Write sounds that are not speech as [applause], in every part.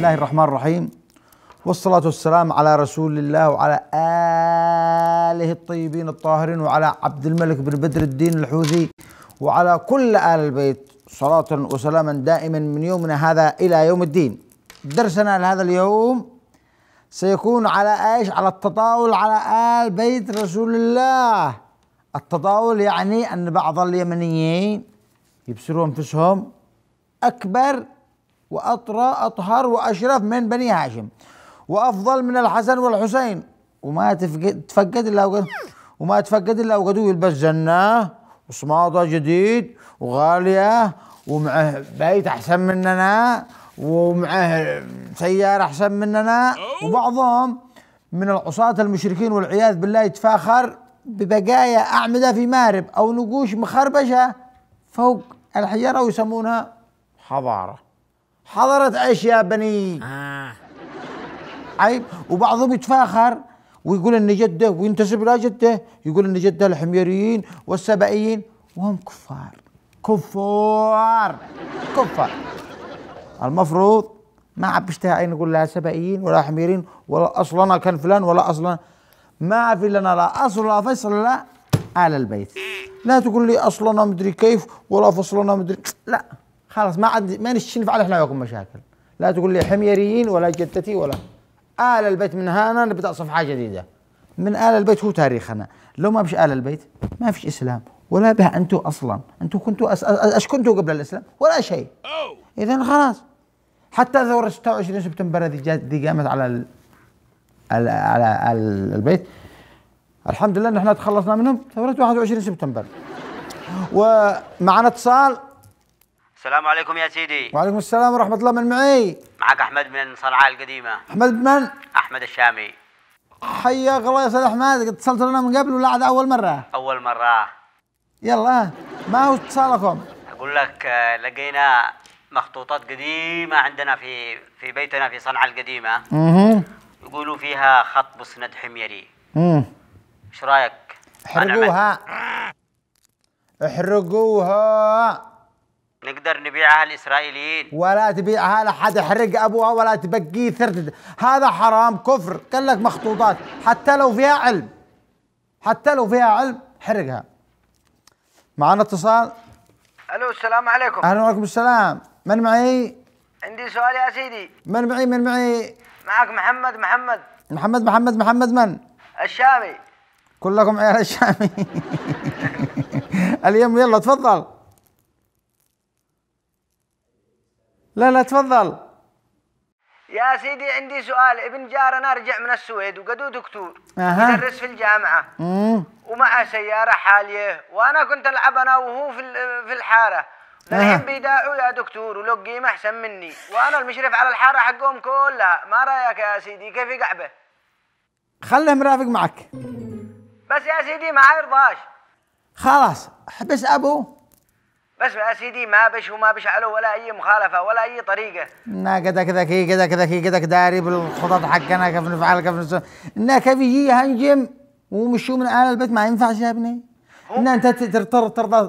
الله الرحمن الرحيم والصلاة والسلام على رسول الله وعلى آله الطيبين الطاهرين وعلى عبد الملك بن بدر الدين الحوثي وعلى كل آل البيت صلاة وسلاما دائما من يومنا هذا إلى يوم الدين درسنا لهذا اليوم سيكون على ايش على التطاول على آل بيت رسول الله التطاول يعني أن بعض اليمنيين يبصروا أنفسهم أكبر وأطرى أطهر وأشرف من بني هاشم وأفضل من الحسن والحسين وما تفقد إلا وما تفقد إلا وقد يلبس جنة وصماطة جديد وغالية ومعه بيت أحسن مننا ومعه سيارة أحسن مننا وبعضهم من العصاة المشركين والعياذ بالله يتفاخر ببقايا أعمدة في مارب أو نقوش مخربشة فوق الحجرة ويسمونها حضارة حضرت يا بني آه. عيب وبعضهم يتفاخر ويقول ان جده وينتسب الى جده يقول ان جده الحميريين والسبائيين وهم كفار كفار كفار المفروض ما عاد بيشتهي نقول لا سبائيين ولا حميرين ولا اصلنا كان فلان ولا اصلا ما في لنا لا اصل لا فصل لا آل البيت لا تقول لي اصلنا مدري كيف ولا فصلنا مدري لا خلاص ما عاد ما نفعل احنا وياكم مشاكل لا تقول لي حميريين ولا جدتي ولا آل البيت من هنا نبدأ صفحة جديدة من آل البيت هو تاريخنا لو ما فيش آل البيت ما فيش إسلام ولا به أنتم أصلا أنتم كنتوا أس... أش كنتوا قبل الإسلام ولا شيء إذا خلاص حتى ثورة 26 سبتمبر دي قامت على ال... على على البيت الحمد لله ان احنا تخلصنا منهم ثورة 21 سبتمبر ومعنا اتصال السلام عليكم يا سيدي وعليكم السلام ورحمة الله من معي معك أحمد من صنعاء القديمة أحمد من؟ أحمد الشامي حياك الله يا أستاذ أحمد اتصلت لنا من قبل ولا عاد أول مرة؟ أول مرة يلا ما هو اتصالكم؟ أقول لك آه، لقينا مخطوطات قديمة عندنا في في بيتنا في صنعاء القديمة اها يقولوا فيها خط مسند حميري امم ايش رايك؟ احرقوها احرقوها نقدر نبيعها للاسرائيليين ولا تبيعها لحد يحرق ابوها ولا تبقيه ثرد هذا حرام كفر قال لك مخطوطات حتى لو فيها علم حتى لو فيها علم حرقها معنا اتصال الو السلام عليكم اهلا وعليكم السلام من معي عندي سؤال يا سيدي من معي من معي معك محمد محمد محمد محمد محمد من الشامي كلكم عيال الشامي [laughs] اليوم يلا تفضل لا لا تفضل يا سيدي عندي سؤال ابن جارنا رجع من السويد وقدو دكتور أه. يدرس في الجامعة مم. ومعه سيارة حالية وأنا كنت ألعب أنا وهو في في الحارة الحين بيداعوا يا دكتور ولو قيمة أحسن مني وأنا المشرف على الحارة حقهم كلها ما رأيك يا سيدي كيف يقعبه خله مرافق معك بس يا سيدي ما يرضاش خلاص حبس أبوه بس يا سيدي ما بش وما بش علو ولا اي مخالفه ولا اي طريقه نا كذا كذا كي كذا كذا كي كذا داري بالخطط حقنا كيف نفعل كيف نسوي نا كيف يجي هنجم ومشوا من اهل البيت ما ينفعش يا ابني ان انت تضطر ترضى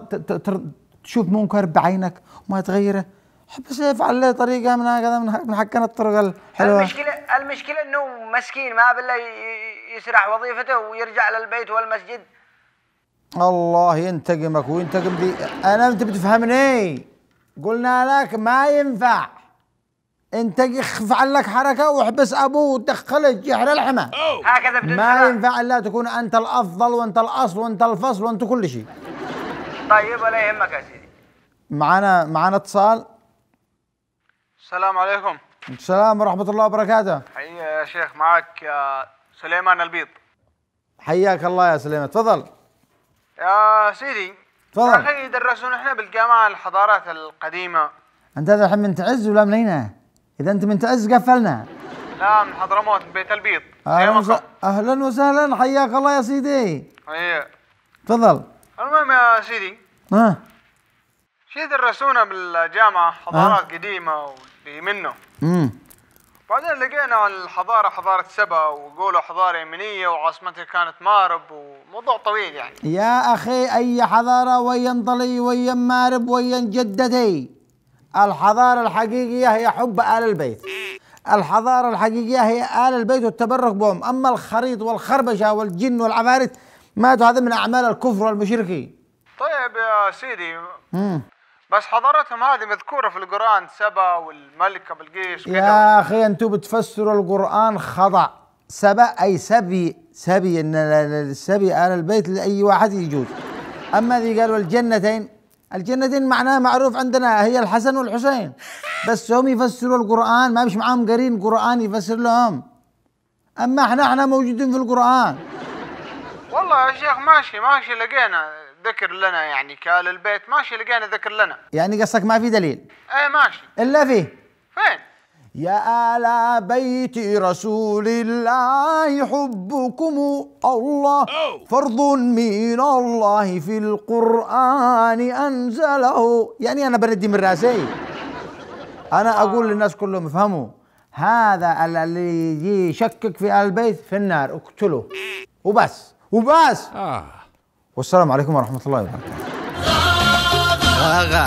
تشوف منكر بعينك وما تغيره حب افعل له طريقه من هكذا من حقنا الطرق الحلوه المشكله المشكله انه مسكين ما بالله يسرح وظيفته ويرجع للبيت والمسجد الله ينتقمك وينتقم دي انا انت بتفهمني قلنا لك ما ينفع انت اخف عنك حركه واحبس ابوه ودخله جحر الحمى هكذا ما ينفع الا تكون انت الافضل وانت الاصل وانت الفصل وانت كل شيء طيب ولا يهمك يا سيدي معانا معانا اتصال السلام عليكم السلام ورحمه الله وبركاته حيا يا شيخ معك سليمان البيض حياك الله يا سليمان تفضل يا سيدي تفضل يا اخي درسونا احنا بالجامعه الحضارات القديمه انت هذا الحين من تعز ولا من هنا؟ اذا انت من تعز قفلنا لا من حضرموت من بيت البيض اهلا, أيوة. وس... أهلا وسهلا حياك الله يا سيدي ايه تفضل المهم يا سيدي ها شي درسونا بالجامعه حضارات أه؟ قديمه واللي منه امم بعدين لقينا الحضاره حضاره سبا وقولوا حضاره يمنيه وعاصمتها كانت مارب وموضوع طويل يعني يا اخي اي حضاره وين ضلي وين مارب وين جدتي الحضاره الحقيقيه هي حب ال البيت الحضاره الحقيقيه هي ال البيت والتبرك بهم اما الخريط والخربشه والجن والعفاريت ماتوا هذا من اعمال الكفر والمشركين طيب يا سيدي مم. بس حضرتهم هذه مذكوره في القران سبا والملكه بالجيش يا اخي انتم بتفسروا القران خضع سبا اي سبي سبي ان السبي على البيت لاي واحد يجوز اما ذي قالوا الجنتين الجنتين معناها معروف عندنا هي الحسن والحسين بس هم يفسروا القران ما مش معاهم قرين قران يفسر لهم اما احنا احنا موجودين في القران والله يا شيخ ماشي ماشي لقينا ذكر لنا يعني كال البيت ماشي لقينا ذكر لنا يعني قصدك ما في دليل ايه ماشي الا فيه فين يا آل بيت رسول الله حبكم الله فرض من الله في القرآن أنزله يعني أنا بندي من رأسي أنا أقول للناس كلهم افهموا هذا اللي يشكك في آل البيت في النار اقتله وبس وبس آه والسلام عليكم ورحمة الله وبركاته